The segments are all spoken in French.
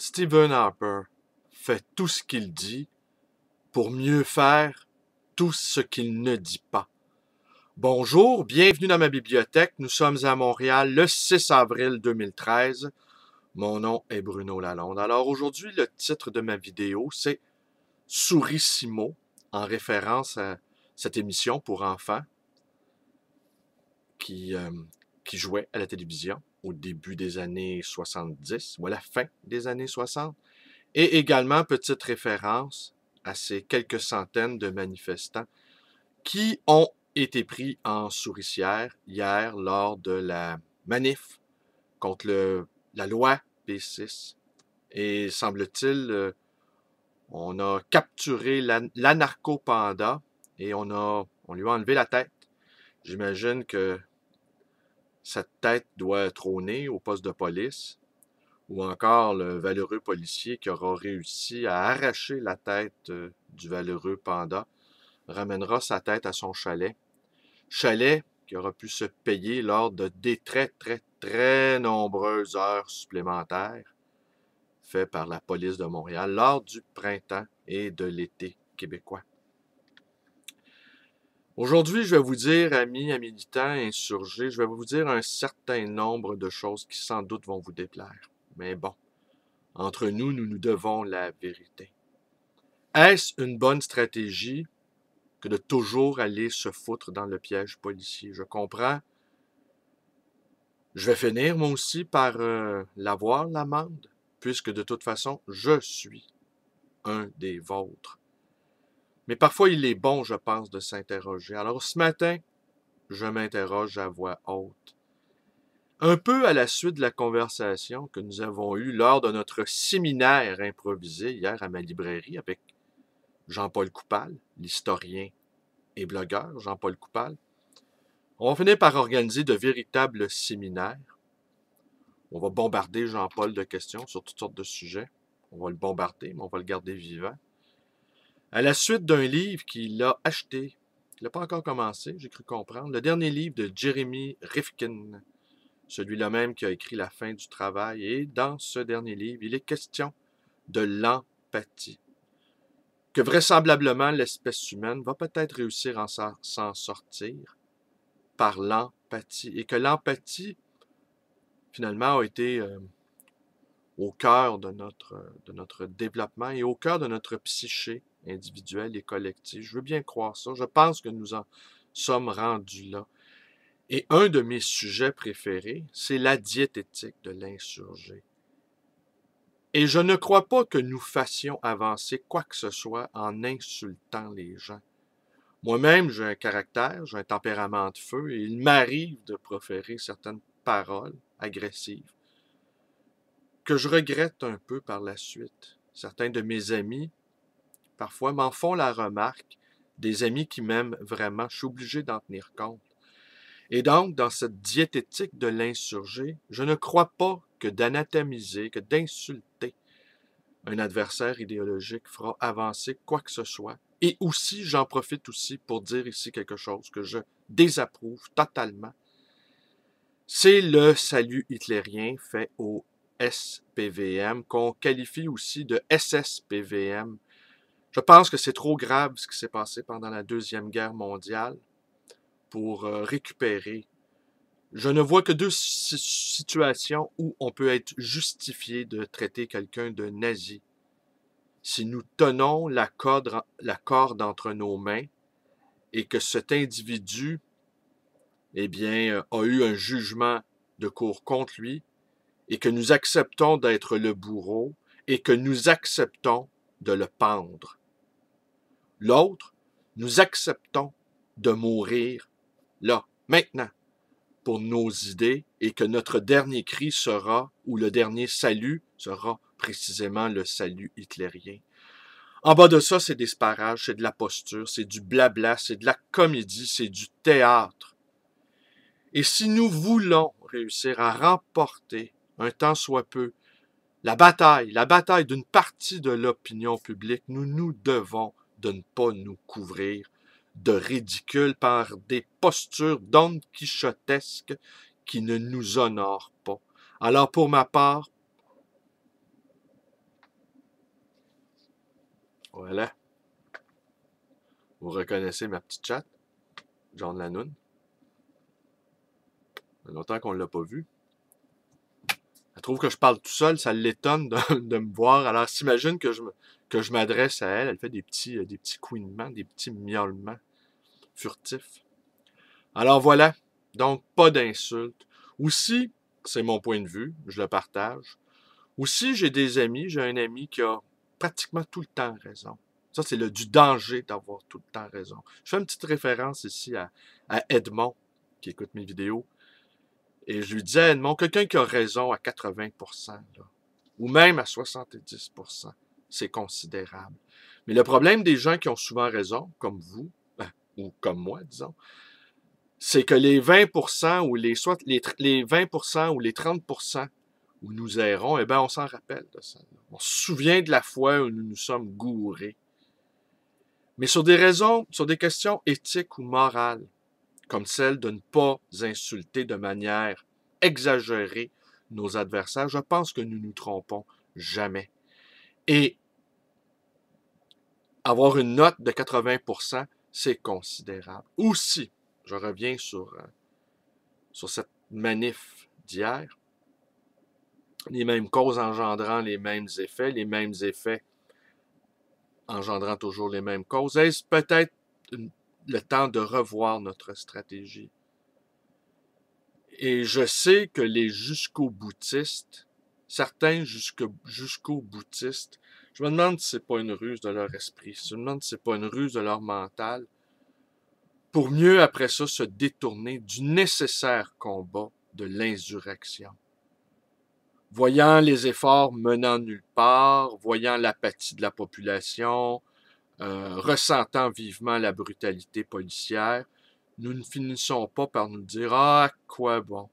Stephen Harper fait tout ce qu'il dit pour mieux faire tout ce qu'il ne dit pas. Bonjour, bienvenue dans ma bibliothèque. Nous sommes à Montréal le 6 avril 2013. Mon nom est Bruno Lalonde. Alors aujourd'hui, le titre de ma vidéo, c'est Sourissimo, en référence à cette émission pour enfants qui, euh, qui jouait à la télévision au début des années 70 ou à la fin des années 60, et également petite référence à ces quelques centaines de manifestants qui ont été pris en souricière hier lors de la manif contre le, la loi P6. Et semble-t-il, euh, on a capturé l'anarcho-panda et on, a, on lui a enlevé la tête. J'imagine que cette tête doit trôner au poste de police, ou encore le valeureux policier qui aura réussi à arracher la tête euh, du valeureux panda ramènera sa tête à son chalet. Chalet qui aura pu se payer lors de des très, très, très nombreuses heures supplémentaires faites par la police de Montréal lors du printemps et de l'été québécois. Aujourd'hui, je vais vous dire, amis, amis militants, insurgés, je vais vous dire un certain nombre de choses qui sans doute vont vous déplaire. Mais bon, entre nous, nous nous devons la vérité. Est-ce une bonne stratégie que de toujours aller se foutre dans le piège policier? Je comprends. Je vais finir, moi aussi, par euh, l'avoir, l'amende, puisque de toute façon, je suis un des vôtres. Mais parfois, il est bon, je pense, de s'interroger. Alors ce matin, je m'interroge à voix haute. Un peu à la suite de la conversation que nous avons eue lors de notre séminaire improvisé hier à ma librairie avec Jean-Paul Coupal, l'historien et blogueur Jean-Paul Coupal, on va finir par organiser de véritables séminaires. On va bombarder Jean-Paul de questions sur toutes sortes de sujets. On va le bombarder, mais on va le garder vivant à la suite d'un livre qu'il a acheté. Il n'a pas encore commencé, j'ai cru comprendre. Le dernier livre de Jeremy Rifkin, celui-là même qui a écrit La fin du travail. Et dans ce dernier livre, il est question de l'empathie. Que vraisemblablement, l'espèce humaine va peut-être réussir à s'en sortir par l'empathie. Et que l'empathie, finalement, a été euh, au cœur de notre développement et au cœur de notre psyché individuelle et collectif. Je veux bien croire ça. Je pense que nous en sommes rendus là. Et un de mes sujets préférés, c'est la diététique de l'insurgé. Et je ne crois pas que nous fassions avancer quoi que ce soit en insultant les gens. Moi-même, j'ai un caractère, j'ai un tempérament de feu, et il m'arrive de proférer certaines paroles agressives que je regrette un peu par la suite. Certains de mes amis parfois m'en font la remarque, des amis qui m'aiment vraiment, je suis obligé d'en tenir compte. Et donc, dans cette diététique de l'insurgé, je ne crois pas que d'anatomiser, que d'insulter un adversaire idéologique fera avancer quoi que ce soit. Et aussi, j'en profite aussi pour dire ici quelque chose que je désapprouve totalement. C'est le salut hitlérien fait au SPVM, qu'on qualifie aussi de SSPVM, je pense que c'est trop grave ce qui s'est passé pendant la Deuxième Guerre mondiale pour euh, récupérer. Je ne vois que deux situations où on peut être justifié de traiter quelqu'un de nazi. Si nous tenons la corde, entre nos mains et que cet individu eh bien, euh, a eu un jugement de cour contre lui et que nous acceptons d'être le bourreau et que nous acceptons de le pendre l'autre, nous acceptons de mourir là, maintenant, pour nos idées et que notre dernier cri sera, ou le dernier salut sera précisément le salut hitlérien. En bas de ça, c'est des sparages, c'est de la posture, c'est du blabla, c'est de la comédie, c'est du théâtre. Et si nous voulons réussir à remporter, un temps soit peu, la bataille, la bataille d'une partie de l'opinion publique, nous nous devons de ne pas nous couvrir de ridicule par des postures don quichotesques qui ne nous honorent pas. Alors pour ma part, voilà. Vous reconnaissez ma petite chatte, John fait longtemps qu'on ne l'a pas vue trouve que je parle tout seul, ça l'étonne de, me voir. Alors, s'imagine que je, que je m'adresse à elle, elle fait des petits, euh, des petits couinements, des petits miaulements furtifs. Alors voilà, donc pas d'insultes. Aussi, c'est mon point de vue, je le partage. Aussi, j'ai des amis, j'ai un ami qui a pratiquement tout le temps raison. Ça, c'est le du danger d'avoir tout le temps raison. Je fais une petite référence ici à, à Edmond, qui écoute mes vidéos. Et je lui disais, Edmond, quelqu'un qui a raison à 80 ou même à 70 c'est considérable. Mais le problème des gens qui ont souvent raison, comme vous, ben, ou comme moi, disons, c'est que les 20 ou les, les, 20 ou les 30 où nous errons, eh bien, on s'en rappelle de ça. On se souvient de la fois où nous nous sommes gourés. Mais sur des raisons, sur des questions éthiques ou morales, comme celle de ne pas insulter de manière exagérée nos adversaires, je pense que nous nous trompons jamais. Et avoir une note de 80%, c'est considérable. Aussi, je reviens sur, euh, sur cette manif d'hier, les mêmes causes engendrant les mêmes effets, les mêmes effets engendrant toujours les mêmes causes. Est-ce peut-être le temps de revoir notre stratégie. Et je sais que les jusqu'au boutistes, certains jusqu'au boutistes, je me demande si c'est pas une ruse de leur esprit, je me demande si c'est pas une ruse de leur mental, pour mieux après ça se détourner du nécessaire combat de l'insurrection. Voyant les efforts menant nulle part, voyant l'apathie de la population, euh, ressentant vivement la brutalité policière, nous ne finissons pas par nous dire Ah, quoi bon,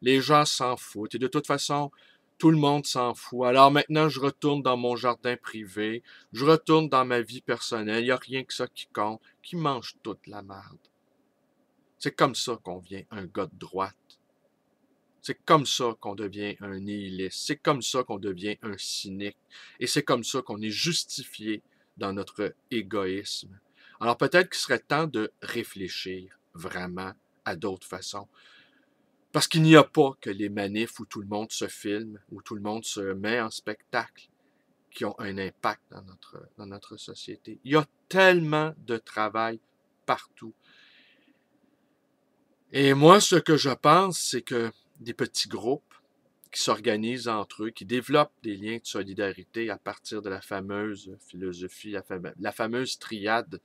les gens s'en foutent, et de toute façon, tout le monde s'en fout. Alors maintenant, je retourne dans mon jardin privé, je retourne dans ma vie personnelle, il n'y a rien que ça qui compte, qui mange toute la merde. C'est comme ça qu'on devient un gars de droite. C'est comme ça qu'on devient un nihiliste. C'est comme ça qu'on devient un cynique. Et c'est comme ça qu'on est justifié dans notre égoïsme. Alors peut-être qu'il serait temps de réfléchir vraiment à d'autres façons. Parce qu'il n'y a pas que les manifs où tout le monde se filme, où tout le monde se met en spectacle, qui ont un impact dans notre, dans notre société. Il y a tellement de travail partout. Et moi, ce que je pense, c'est que des petits gros qui s'organisent entre eux, qui développent des liens de solidarité à partir de la fameuse philosophie, la, fameuse triade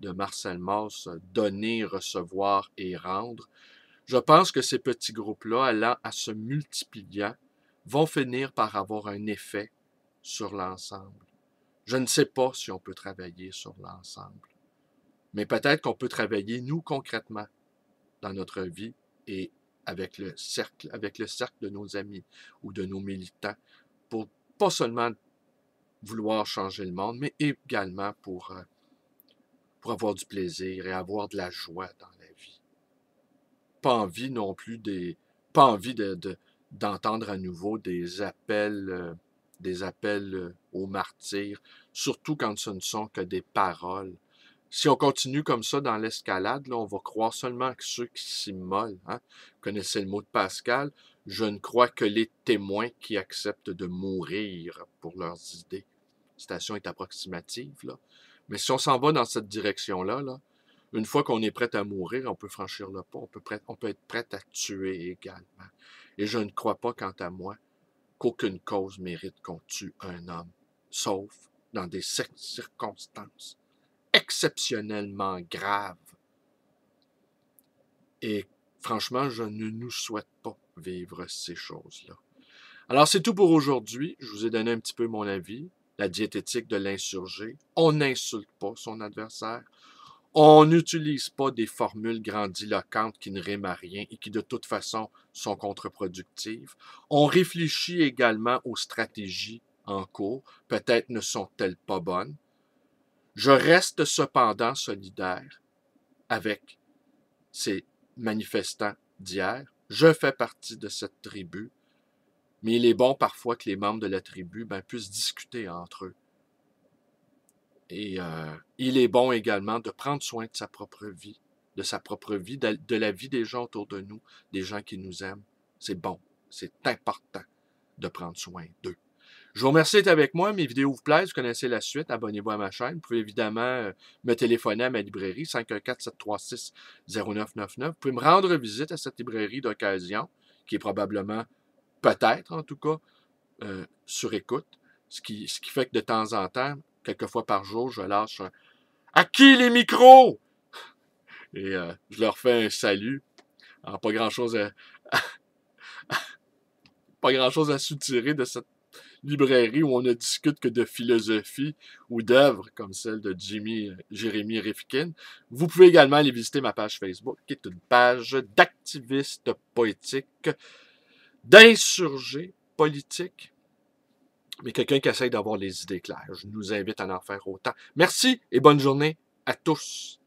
de Marcel Mauss, euh, donner, recevoir et rendre. Je pense que ces petits groupes-là, allant à se multipliant, vont finir par avoir un effet sur l'ensemble. Je ne sais pas si on peut travailler sur l'ensemble, mais peut-être qu'on peut travailler, nous, concrètement, dans notre vie et avec le cercle, avec le cercle de nos amis ou de nos militants, pour pas seulement vouloir changer le monde, mais également pour, euh, pour avoir du plaisir et avoir de la joie dans la vie. Pas envie non plus des. Pas envie d'entendre à nouveau des appels, euh, des appels euh, aux martyrs, surtout quand ce ne sont que des paroles si on continue comme ça dans l'escalade, là, on va croire seulement que ceux qui s'immolent. Hein? connaissez le mot de Pascal. Je ne crois que les témoins qui acceptent de mourir pour leurs idées. La citation est approximative, là. Mais si on s'en va dans cette direction-là, là, une fois qu'on est prêt à mourir, on peut franchir le pas, on peut, on peut être prêt à tuer également. Et je ne crois pas, quant à moi, qu'aucune cause mérite qu'on tue un homme, sauf dans des circonstances exceptionnellement grave. Et franchement, je ne nous souhaite pas vivre ces choses-là. Alors, c'est tout pour aujourd'hui. Je vous ai donné un petit peu mon avis. La diététique de l'insurgé. On n'insulte pas son adversaire. On n'utilise pas des formules grandiloquentes qui ne riment à rien et qui de toute façon sont contre-productives. On réfléchit également aux stratégies en cours. Peut-être ne sont-elles pas bonnes. Je reste cependant solidaire avec ces manifestants d'hier. Je fais partie de cette tribu, mais il est bon parfois que les membres de la tribu ben, puissent discuter entre eux. Et euh, il est bon également de prendre soin de sa propre vie, de sa propre vie, de, de la vie des gens autour de nous, des gens qui nous aiment. C'est bon, c'est important de prendre soin d'eux. Je vous remercie d'être avec moi. Mes vidéos vous plaisent. Vous connaissez la suite. Abonnez-vous à ma chaîne. Vous pouvez évidemment euh, me téléphoner à ma librairie 514-736-0999. Vous pouvez me rendre visite à cette librairie d'occasion, qui est probablement, peut-être en tout cas, euh, sur écoute. Ce qui, ce qui fait que de temps en temps, quelques fois par jour, je lâche À qui les micros Et euh, je leur fais un salut. Alors, pas grand-chose à... pas grand-chose à soutirer de cette librairie où on ne discute que de philosophie ou d'œuvres comme celle de Jimmy, euh, Jérémy Rifkin. Vous pouvez également aller visiter ma page Facebook, qui est une page d'activistes poétiques, d'insurgés politiques, mais quelqu'un qui essaye d'avoir les idées claires. Je nous invite à en faire autant. Merci et bonne journée à tous.